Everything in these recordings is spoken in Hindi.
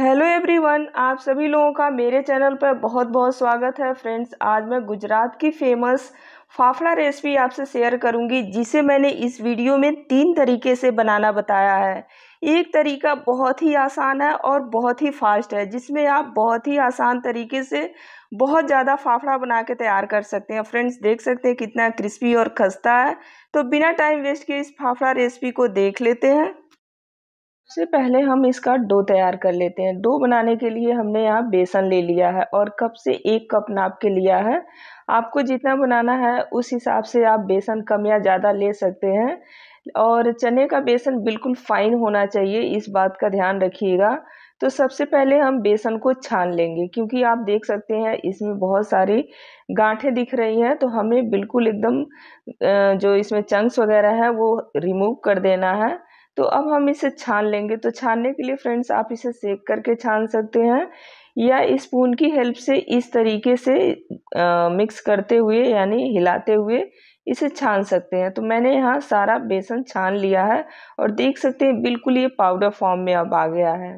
हेलो एवरीवन आप सभी लोगों का मेरे चैनल पर बहुत बहुत स्वागत है फ्रेंड्स आज मैं गुजरात की फेमस फाफड़ा रेसिपी आपसे शेयर करूंगी जिसे मैंने इस वीडियो में तीन तरीके से बनाना बताया है एक तरीका बहुत ही आसान है और बहुत ही फास्ट है जिसमें आप बहुत ही आसान तरीके से बहुत ज़्यादा फाफड़ा बना के तैयार कर सकते हैं फ्रेंड्स देख सकते हैं कितना क्रिस्पी और खस्ता है तो बिना टाइम वेस्ट किए इस फाफड़ा रेसिपी को देख लेते हैं सबसे पहले हम इसका डो तैयार कर लेते हैं डो बनाने के लिए हमने यहाँ बेसन ले लिया है और कप से एक कप नाप के लिया है आपको जितना बनाना है उस हिसाब से आप बेसन कम या ज़्यादा ले सकते हैं और चने का बेसन बिल्कुल फाइन होना चाहिए इस बात का ध्यान रखिएगा तो सबसे पहले हम बेसन को छान लेंगे क्योंकि आप देख सकते हैं इसमें बहुत सारी गांठें दिख रही हैं तो हमें बिल्कुल एकदम जो इसमें चंक्स वगैरह है वो रिमूव कर देना है तो अब हम इसे छान लेंगे तो छानने के लिए फ्रेंड्स आप इसे सेक करके छान सकते हैं या स्पून की हेल्प से इस तरीके से आ, मिक्स करते हुए यानी हिलाते हुए इसे छान सकते हैं तो मैंने यहाँ सारा बेसन छान लिया है और देख सकते हैं बिल्कुल ये पाउडर फॉर्म में अब आ गया है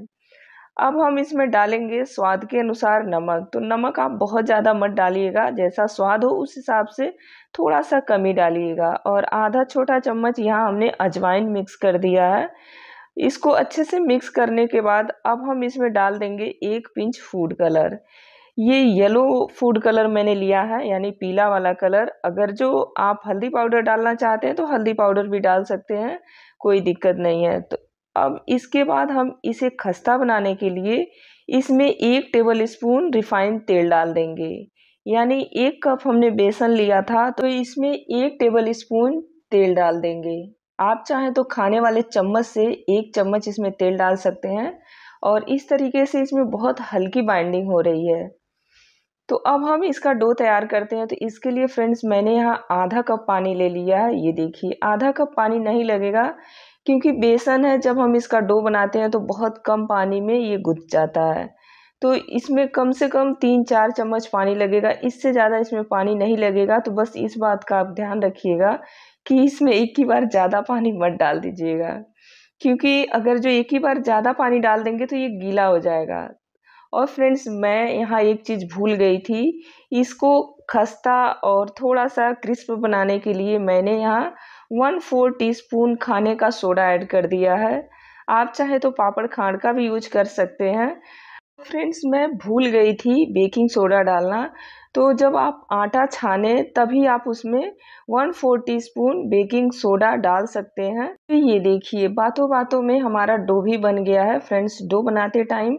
अब हम इसमें डालेंगे स्वाद के अनुसार नमक तो नमक आप बहुत ज़्यादा मत डालिएगा जैसा स्वाद हो उस हिसाब से थोड़ा सा कमी डालिएगा और आधा छोटा चम्मच यहाँ हमने अजवाइन मिक्स कर दिया है इसको अच्छे से मिक्स करने के बाद अब हम इसमें डाल देंगे एक पिंच फूड कलर ये येलो फूड कलर मैंने लिया है यानी पीला वाला कलर अगर जो आप हल्दी पाउडर डालना चाहते हैं तो हल्दी पाउडर भी डाल सकते हैं कोई दिक्कत नहीं है तो अब इसके बाद हम इसे खस्ता बनाने के लिए इसमें एक टेबल स्पून रिफाइंड तेल डाल देंगे यानी एक कप हमने बेसन लिया था तो इसमें एक टेबल स्पून तेल डाल देंगे आप चाहें तो खाने वाले चम्मच से एक चम्मच इसमें तेल डाल सकते हैं और इस तरीके से इसमें बहुत हल्की बाइंडिंग हो रही है तो अब हम इसका डो तैयार करते हैं तो इसके लिए फ्रेंड्स मैंने यहाँ आधा कप पानी ले लिया है ये देखिए आधा कप पानी नहीं लगेगा क्योंकि बेसन है जब हम इसका डो बनाते हैं तो बहुत कम पानी में ये गुथ जाता है तो इसमें कम से कम तीन चार चम्मच पानी लगेगा इससे ज़्यादा इसमें पानी नहीं लगेगा तो बस इस बात का आप ध्यान रखिएगा कि इसमें एक ही बार ज़्यादा पानी मत डाल दीजिएगा क्योंकि अगर जो एक ही बार ज़्यादा पानी डाल देंगे तो ये गीला हो जाएगा और फ्रेंड्स मैं यहाँ एक चीज़ भूल गई थी इसको खस्ता और थोड़ा सा क्रिस्प बनाने के लिए मैंने यहाँ वन फोर टीस्पून खाने का सोडा ऐड कर दिया है आप चाहे तो पापड़ खांड का भी यूज कर सकते हैं फ्रेंड्स मैं भूल गई थी बेकिंग सोडा डालना तो जब आप आटा छाने तभी आप उसमें one four teaspoon baking soda डाल सकते हैं तो ये देखिए बातों बातों में हमारा डो भी बन गया है फ्रेंड्स डो बनाते टाइम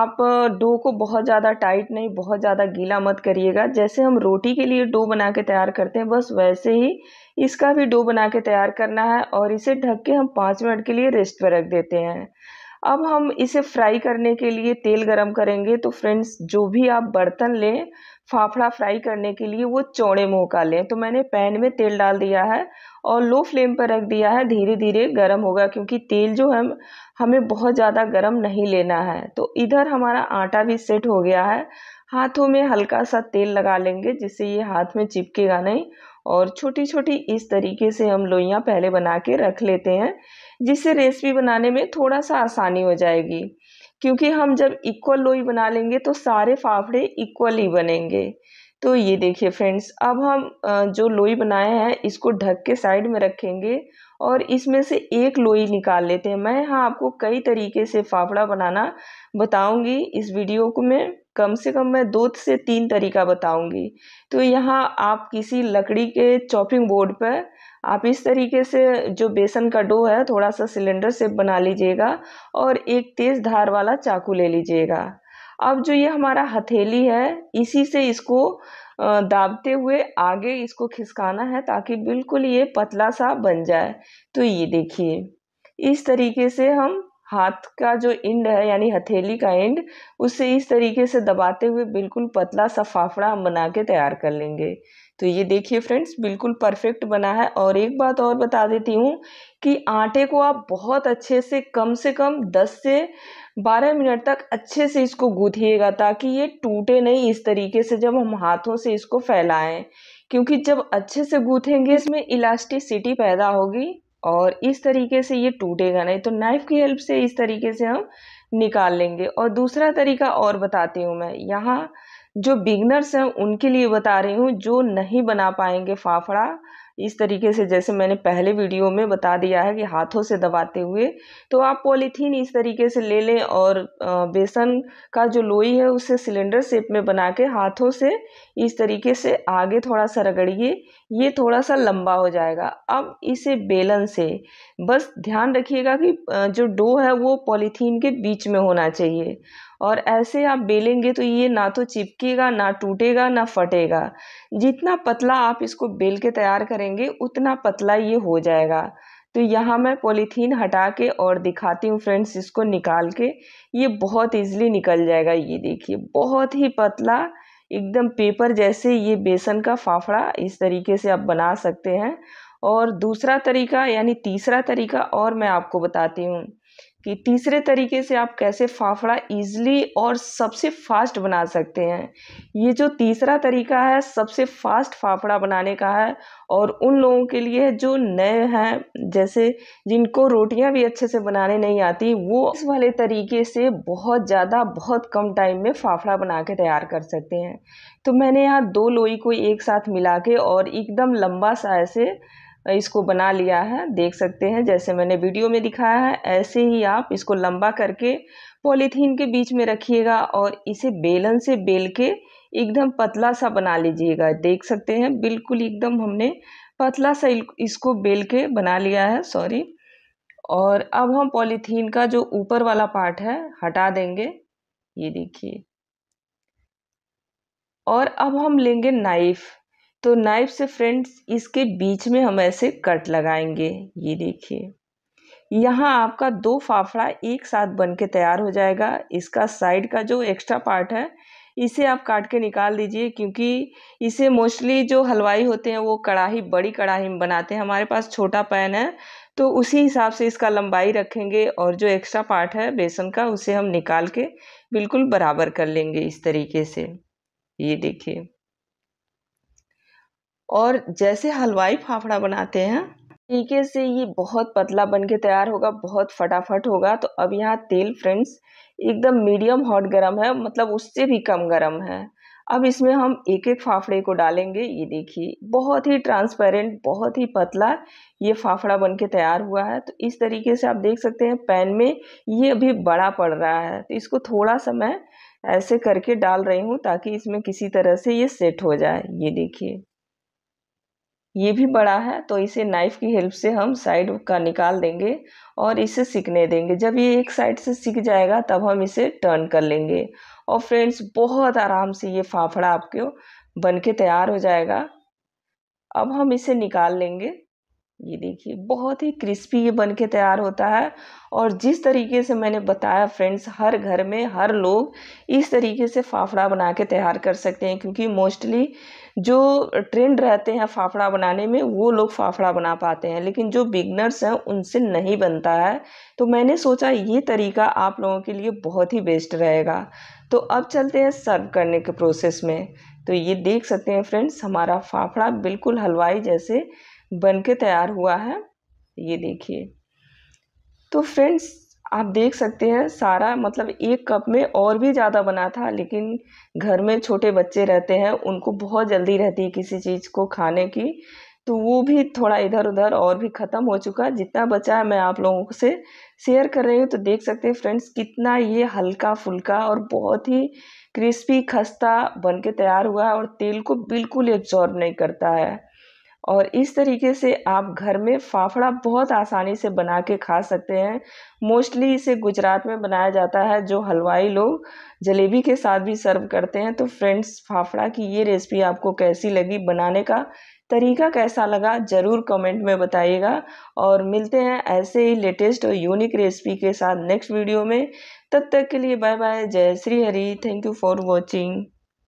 आप डो को बहुत ज़्यादा टाइट नहीं बहुत ज़्यादा गीला मत करिएगा जैसे हम रोटी के लिए डो बना के तैयार करते हैं बस वैसे ही इसका भी डो बना के तैयार करना है और इसे ढक के हम पाँच मिनट के लिए रेस्ट पर रख देते हैं अब हम इसे फ्राई करने के लिए तेल गरम करेंगे तो फ्रेंड्स जो भी आप बर्तन लें फाफड़ा फ्राई करने के लिए वो चौड़े मुँह का लें तो मैंने पैन में तेल डाल दिया है और लो फ्लेम पर रख दिया है धीरे धीरे गर्म होगा क्योंकि तेल जो है हमें बहुत ज़्यादा गर्म नहीं लेना है तो इधर हमारा आटा भी सेट हो गया है हाथों में हल्का सा तेल लगा लेंगे जिससे ये हाथ में चिपकेगा नहीं और छोटी छोटी इस तरीके से हम लोइयाँ पहले बना के रख लेते हैं जिससे रेसिपी बनाने में थोड़ा सा आसानी हो जाएगी क्योंकि हम जब इक्वल लोई बना लेंगे तो सारे फाफड़े इक्वल ही बनेंगे तो ये देखिए फ्रेंड्स अब हम जो लोई बनाए हैं इसको ढक के साइड में रखेंगे और इसमें से एक लोई निकाल लेते हैं मैं यहाँ आपको कई तरीके से फाफड़ा बनाना बताऊँगी इस वीडियो को में कम से कम मैं दो से तीन तरीका बताऊंगी तो यहाँ आप किसी लकड़ी के चॉपिंग बोर्ड पर आप इस तरीके से जो बेसन का डो है थोड़ा सा सिलेंडर से बना लीजिएगा और एक तेज़ धार वाला चाकू ले लीजिएगा अब जो ये हमारा हथेली है इसी से इसको दाबते हुए आगे इसको खिसकाना है ताकि बिल्कुल ये पतला सा बन जाए तो ये देखिए इस तरीके से हम हाथ का जो इंड है यानी हथेली का इंड उसे इस तरीके से दबाते हुए बिल्कुल पतला सा फाफड़ा हम बना के तैयार कर लेंगे तो ये देखिए फ्रेंड्स बिल्कुल परफेक्ट बना है और एक बात और बता देती हूँ कि आटे को आप बहुत अच्छे से कम से कम 10 से 12 मिनट तक अच्छे से इसको गूँथिएगा ताकि ये टूटे नहीं इस तरीके से जब हम हाथों से इसको फैलाएं क्योंकि जब अच्छे से गूँथेंगे इसमें इलास्टिसिटी पैदा होगी और इस तरीके से ये टूटेगा नहीं तो नाइफ़ की हेल्प से इस तरीके से हम निकाल लेंगे और दूसरा तरीका और बताती हूँ मैं यहाँ जो बिगनर्स हैं उनके लिए बता रही हूँ जो नहीं बना पाएंगे फाफड़ा इस तरीके से जैसे मैंने पहले वीडियो में बता दिया है कि हाथों से दबाते हुए तो आप पॉलीथीन इस तरीके से ले लें और बेसन का जो लोई है उसे सिलेंडर शेप में बना के हाथों से इस तरीके से आगे थोड़ा सा रगड़िए ये थोड़ा सा लंबा हो जाएगा अब इसे बेलन से बस ध्यान रखिएगा कि जो डो है वो पॉलीथीन के बीच में होना चाहिए और ऐसे आप बेलेंगे तो ये ना तो चिपकेगा ना टूटेगा ना फटेगा जितना पतला आप इसको बेल के तैयार करेंगे उतना पतला ये हो जाएगा तो यहाँ मैं पॉलीथीन हटा के और दिखाती हूँ फ्रेंड्स इसको निकाल के ये बहुत ईजिली निकल जाएगा ये देखिए बहुत ही पतला एकदम पेपर जैसे ये बेसन का फाफड़ा इस तरीके से आप बना सकते हैं और दूसरा तरीका यानी तीसरा तरीका और मैं आपको बताती हूँ कि तीसरे तरीके से आप कैसे फाफड़ा इजली और सबसे फास्ट बना सकते हैं ये जो तीसरा तरीका है सबसे फास्ट फाफड़ा बनाने का है और उन लोगों के लिए जो नए हैं जैसे जिनको रोटियां भी अच्छे से बनाने नहीं आती वो इस वाले तरीके से बहुत ज़्यादा बहुत कम टाइम में फाफड़ा बना के तैयार कर सकते हैं तो मैंने यहाँ दो लोई को एक साथ मिला के और एकदम लंबा सा ऐसे इसको बना लिया है देख सकते हैं जैसे मैंने वीडियो में दिखाया है ऐसे ही आप इसको लंबा करके पॉलीथीन के बीच में रखिएगा और इसे बेलन से बेल के एकदम पतला सा बना लीजिएगा देख सकते हैं बिल्कुल एकदम हमने पतला सा इसको बेल के बना लिया है सॉरी और अब हम पॉलीथीन का जो ऊपर वाला पार्ट है हटा देंगे ये देखिए और अब हम लेंगे नाइफ़ तो नाइफ से फ्रेंड्स इसके बीच में हम ऐसे कट लगाएंगे ये देखिए यहाँ आपका दो फाफड़ा एक साथ बन के तैयार हो जाएगा इसका साइड का जो एक्स्ट्रा पार्ट है इसे आप काट के निकाल दीजिए क्योंकि इसे मोस्टली जो हलवाई होते हैं वो कढ़ाई बड़ी कढ़ाई में बनाते हैं हमारे पास छोटा पैन है तो उसी हिसाब से इसका लंबाई रखेंगे और जो एक्स्ट्रा पार्ट है बेसन का उसे हम निकाल के बिल्कुल बराबर कर लेंगे इस तरीके से ये देखिए और जैसे हलवाई फाफड़ा बनाते हैं तरीके से ये बहुत पतला बन के तैयार होगा बहुत फटाफट होगा तो अब यहाँ तेल फ्रेंड्स एकदम मीडियम हॉट गरम है मतलब उससे भी कम गरम है अब इसमें हम एक एक फाफड़े को डालेंगे ये देखिए बहुत ही ट्रांसपेरेंट बहुत ही पतला ये फाफड़ा बन के तैयार हुआ है तो इस तरीके से आप देख सकते हैं पैन में ये अभी बड़ा पड़ रहा है तो इसको थोड़ा सा मैं ऐसे करके डाल रही हूँ ताकि इसमें किसी तरह से ये सेट हो जाए ये देखिए ये भी बड़ा है तो इसे नाइफ़ की हेल्प से हम साइड का निकाल देंगे और इसे सीखने देंगे जब ये एक साइड से सीख जाएगा तब हम इसे टर्न कर लेंगे और फ्रेंड्स बहुत आराम से ये फाफड़ा आपके बन के तैयार हो जाएगा अब हम इसे निकाल लेंगे ये देखिए बहुत ही क्रिस्पी ये बन के तैयार होता है और जिस तरीके से मैंने बताया फ्रेंड्स हर घर में हर लोग इस तरीके से फाफड़ा बना के तैयार कर सकते हैं क्योंकि मोस्टली जो ट्रेंड रहते हैं फाफड़ा बनाने में वो लोग फाफड़ा बना पाते हैं लेकिन जो बिगनर्स हैं उनसे नहीं बनता है तो मैंने सोचा ये तरीका आप लोगों के लिए बहुत ही बेस्ट रहेगा तो अब चलते हैं सर्व करने के प्रोसेस में तो ये देख सकते हैं फ्रेंड्स हमारा फाफड़ा बिल्कुल हलवाई जैसे बन के तैयार हुआ है ये देखिए तो फ्रेंड्स आप देख सकते हैं सारा मतलब एक कप में और भी ज़्यादा बना था लेकिन घर में छोटे बच्चे रहते हैं उनको बहुत जल्दी रहती है किसी चीज़ को खाने की तो वो भी थोड़ा इधर उधर और भी ख़त्म हो चुका जितना बचा है मैं आप लोगों से शेयर कर रही हूँ तो देख सकते हैं फ्रेंड्स कितना ये हल्का फुल्का और बहुत ही क्रिस्पी खस्ता बन के तैयार हुआ है और तेल को बिल्कुल एब्जॉर्ब नहीं करता है और इस तरीके से आप घर में फाफड़ा बहुत आसानी से बना के खा सकते हैं मोस्टली इसे गुजरात में बनाया जाता है जो हलवाई लोग जलेबी के साथ भी सर्व करते हैं तो फ्रेंड्स फाफड़ा की ये रेसिपी आपको कैसी लगी बनाने का तरीका कैसा लगा ज़रूर कमेंट में बताइएगा और मिलते हैं ऐसे ही लेटेस्ट और यूनिक रेसिपी के साथ नेक्स्ट वीडियो में तब तक के लिए बाय बाय जय Shri Hari thank you for watching